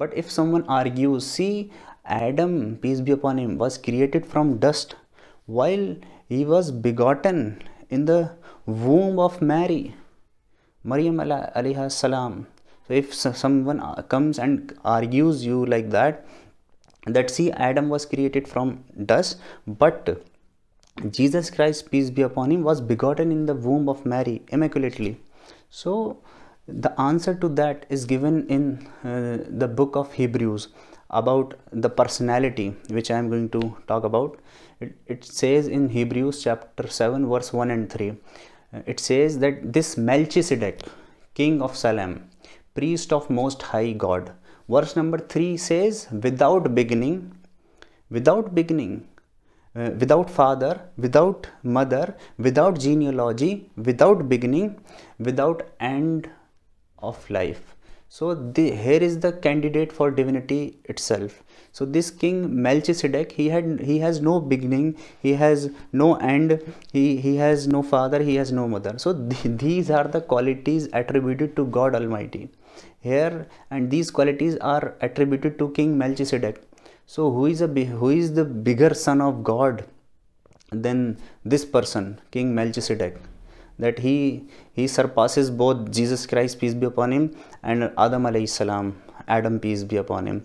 But if someone argues, see, Adam, peace be upon him, was created from dust while he was begotten in the womb of Mary, Maryam alayhi salam. So if someone uh, comes and argues you like that, that see, Adam was created from dust, but Jesus Christ, peace be upon him, was begotten in the womb of Mary immaculately. So the answer to that is given in uh, the book of hebrews about the personality which i am going to talk about it, it says in hebrews chapter 7 verse 1 and 3 uh, it says that this melchizedek king of salem priest of most high god verse number 3 says without beginning without beginning uh, without father, without mother, without genealogy, without beginning, without end, of life so the, here is the candidate for divinity itself so this king melchizedek he had he has no beginning he has no end he he has no father he has no mother so th these are the qualities attributed to god almighty here and these qualities are attributed to king melchizedek so who is a who is the bigger son of god than this person king melchizedek that he he surpasses both Jesus Christ peace be upon him and Adam alayhi salam Adam peace be upon him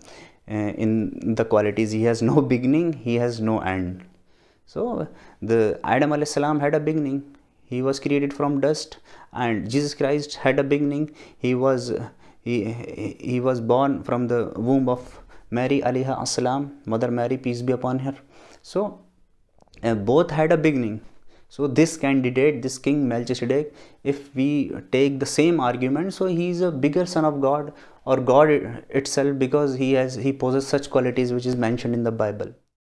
uh, in the qualities he has no beginning he has no end so the Adam alayhi salam had a beginning he was created from dust and Jesus Christ had a beginning he was he, he was born from the womb of Mary alayha salam mother Mary peace be upon her so uh, both had a beginning so this candidate, this king Melchizedek, if we take the same argument, so he is a bigger son of God or God itself because he has he possesses such qualities which is mentioned in the Bible.